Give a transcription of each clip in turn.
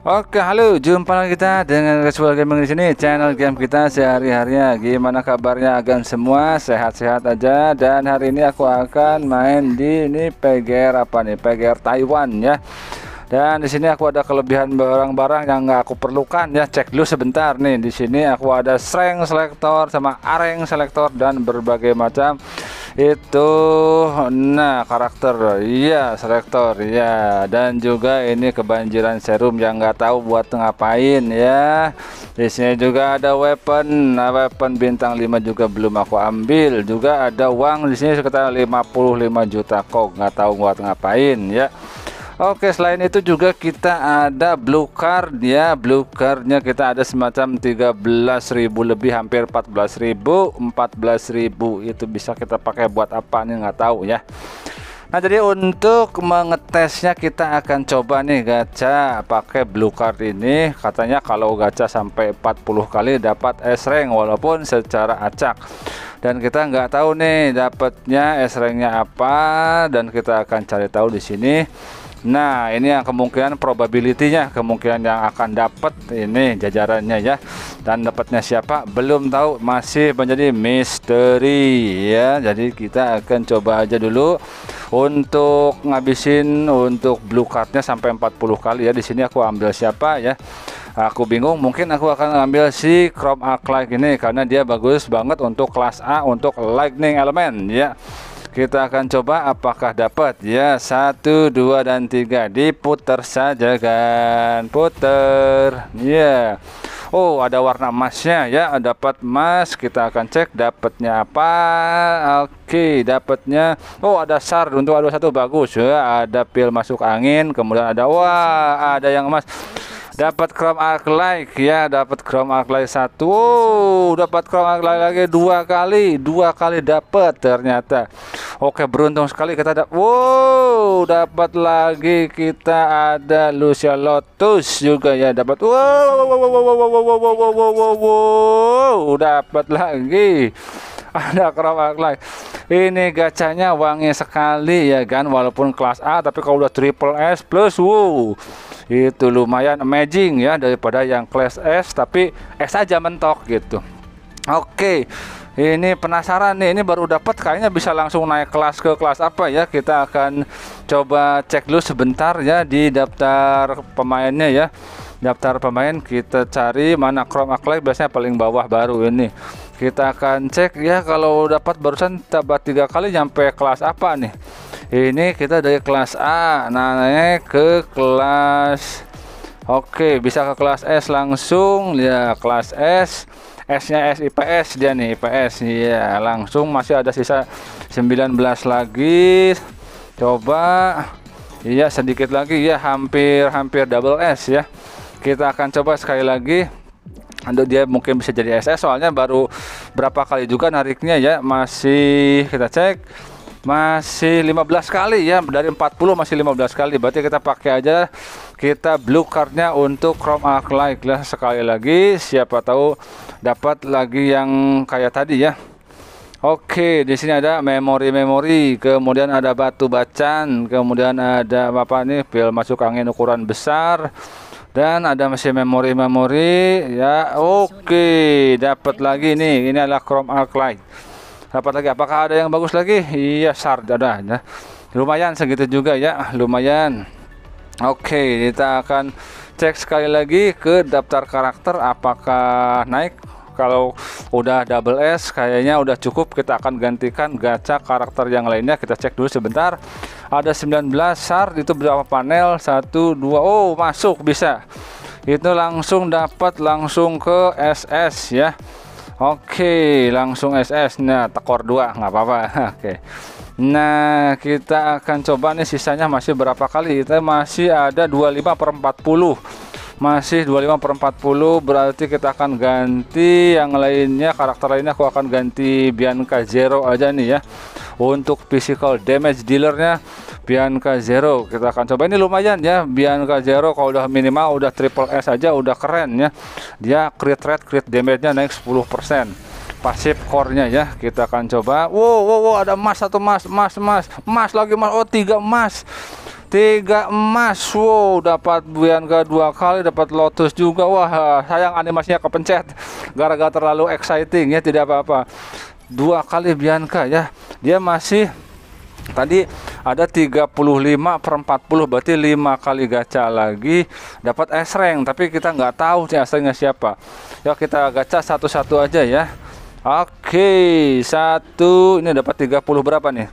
Oke, halo, jumpa lagi kita dengan Casual Gaming di sini, channel game kita sehari-harinya. Gimana kabarnya agan semua? Sehat-sehat aja dan hari ini aku akan main di ini PGR apa nih? PGR Taiwan ya. Dan di sini aku ada kelebihan barang-barang yang nggak aku perlukan ya. Cek dulu sebentar nih. Di sini aku ada strength selector sama areng selector dan berbagai macam itu nah karakter iya selektor ya dan juga ini kebanjiran serum yang nggak tahu buat ngapain ya di sini juga ada weapon nah, weapon bintang 5 juga belum aku ambil juga ada uang di sini sekitar 55 juta kok nggak tahu buat ngapain ya Oke selain itu juga kita ada blue card ya blue cardnya kita ada semacam 13.000 lebih hampir 14.000 14.000 itu bisa kita pakai buat apa nih nggak tahu ya Nah jadi untuk mengetesnya kita akan coba nih gacha pakai blue card ini katanya kalau gacha sampai 40 kali dapat S rank walaupun secara acak dan kita nggak tahu nih dapatnya S ranknya apa dan kita akan cari tahu di sini Nah, ini yang kemungkinan probability-nya, kemungkinan yang akan dapat ini jajarannya ya. Dan dapatnya siapa belum tahu, masih menjadi misteri ya. Jadi kita akan coba aja dulu untuk ngabisin untuk blue cardnya sampai 40 kali ya. Di sini aku ambil siapa ya aku bingung mungkin aku akan ambil si Chrome Arc Light ini karena dia bagus banget untuk kelas A untuk lightning element ya kita akan coba apakah dapat. Ya, satu, dua, dan tiga. diputer saja kan. puter Ya. Yeah. Oh, ada warna emasnya ya. Dapat emas. Kita akan cek dapatnya apa. Oke, dapatnya. Oh, ada sar untuk ada satu bagus ya. Ada pil masuk angin. Kemudian ada wah, ada yang emas dapat chrome Arc Light ya dapat chrome Arc Light satu wow, dapat chrome Arc Light lagi dua kali dua kali dapat ternyata oke beruntung sekali kita dapat wow dapat lagi kita ada Lucia Lotus juga ya dapat wow, wow, wow, wow, wow, wow, wow, wow, wow, wow, wow. dapat lagi ada Chrome Arc Light. ini gacanya wangi sekali ya kan walaupun kelas A tapi kalau udah triple S plus wow itu lumayan amazing ya daripada yang kelas S tapi S aja mentok gitu oke ini penasaran nih ini baru dapat kayaknya bisa langsung naik kelas ke kelas apa ya kita akan coba cek dulu sebentar ya di daftar pemainnya ya daftar pemain kita cari mana Chrome Acolyte biasanya paling bawah baru ini kita akan cek ya kalau dapat barusan tabat tiga kali nyampe kelas apa nih ini kita dari kelas A nah naik ke kelas Oke bisa ke kelas S langsung ya kelas S S nya S IPS dia nih IPS ya langsung masih ada sisa 19 lagi coba iya sedikit lagi ya hampir hampir double S ya kita akan coba sekali lagi untuk dia mungkin bisa jadi SS soalnya baru berapa kali juga nariknya ya masih kita cek masih 15 kali ya dari 40 masih 15 kali berarti kita pakai aja kita blue cardnya untuk Chrome Arc Light lah sekali lagi siapa tahu dapat lagi yang kayak tadi ya Oke di sini ada memori-memori kemudian ada batu bacan kemudian ada apa nih pil masuk angin ukuran besar dan ada masih memori-memori ya oke dapat lagi nih ini adalah Chrome Arc Light rapat lagi apakah ada yang bagus lagi iya sar ya lumayan segitu juga ya lumayan oke kita akan cek sekali lagi ke daftar karakter apakah naik kalau udah double S kayaknya udah cukup kita akan gantikan gacha karakter yang lainnya kita cek dulu sebentar ada 19 sar itu berapa panel 1 2 oh masuk bisa itu langsung dapat langsung ke SS ya Oke, langsung SS. Nah, tekor dua nggak apa-apa. Oke. Nah, kita akan coba nih sisanya masih berapa kali? Kita masih ada 25 per 40 masih 25 per 40 berarti kita akan ganti yang lainnya karakter lainnya aku akan ganti Bianca Zero aja nih ya untuk physical damage dealernya Bianca Zero kita akan coba ini lumayan ya Bianca Zero kalau udah minimal udah triple S aja udah keren ya dia crit rate crit damage nya naik 10% pasif core-nya ya kita akan coba wow wow, wow ada emas satu emas emas emas emas lagi emas oh tiga emas tiga emas wow dapat Bianca dua kali dapat Lotus juga wah sayang animasinya kepencet gara-gara terlalu exciting ya tidak apa-apa dua kali Bianca ya dia masih tadi ada 35 per 40 berarti lima kali gacha lagi dapat S rank tapi kita nggak tahu sih S siapa ya kita gacha satu-satu aja ya Oke satu ini dapat 30 berapa nih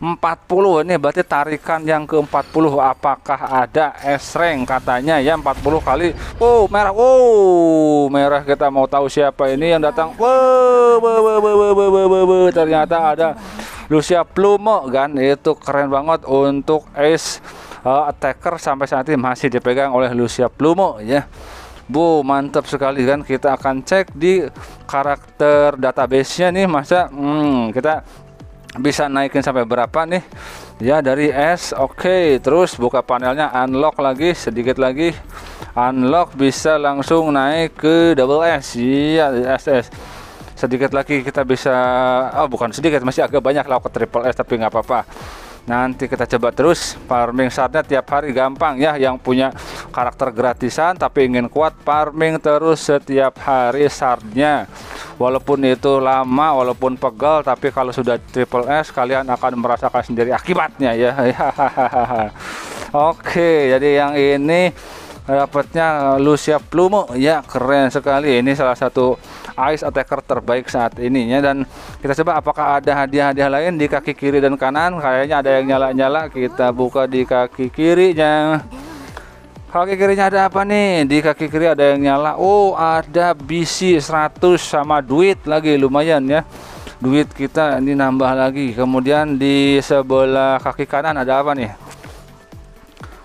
40 ini berarti tarikan yang ke 40 apakah ada S-rank katanya ya 40 kali oh merah oh merah kita mau tahu siapa ini yang datang wow, wow, wow, wow, wow, wow, wow. ternyata ada Lucia Plumo kan itu keren banget untuk S uh, eh, attacker sampai saat ini masih dipegang oleh Lucia Plumo ya Bu, mantap sekali kan kita akan cek di karakter databasenya nih masa hmm, kita bisa naikin sampai berapa nih ya dari S oke okay. terus buka panelnya unlock lagi sedikit lagi unlock bisa langsung naik ke double S iya SS sedikit lagi kita bisa oh bukan sedikit masih agak banyak lah ke triple S tapi nggak apa-apa nanti kita coba terus farming saatnya tiap hari gampang ya yang punya karakter gratisan tapi ingin kuat farming terus setiap hari sardnya walaupun itu lama walaupun pegel tapi kalau sudah triple S kalian akan merasakan sendiri akibatnya ya Oke jadi yang ini dapatnya Lucia Plumo ya keren sekali ini salah satu ice attacker terbaik saat ini ya dan kita coba apakah ada hadiah-hadiah lain di kaki kiri dan kanan kayaknya ada yang nyala-nyala kita buka di kaki kirinya kaki kirinya ada apa nih di kaki kiri ada yang nyala oh ada BC 100 sama duit lagi lumayan ya duit kita ini nambah lagi kemudian di sebelah kaki kanan ada apa nih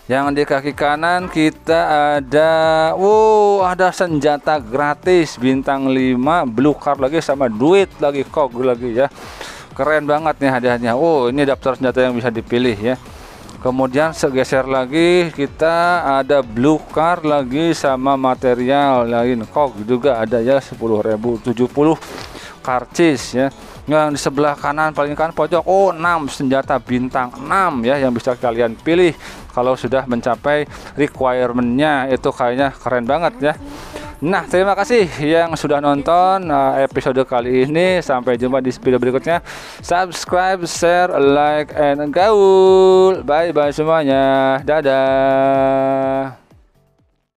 yang di kaki kanan kita ada wow oh, ada senjata gratis bintang 5 blue card lagi sama duit lagi kok lagi ya keren banget nih hadiahnya oh ini daftar senjata yang bisa dipilih ya kemudian segeser lagi kita ada blue car lagi sama material lain kok juga ada ya 10.070 karcis ya yang di sebelah kanan paling kanan pojok oh 6 senjata bintang 6 ya yang bisa kalian pilih kalau sudah mencapai requirementnya itu kayaknya keren banget ya Nah, terima kasih yang sudah nonton uh, episode kali ini. Sampai jumpa di video berikutnya. Subscribe, share, like, and gaul. Bye bye semuanya. Dadah.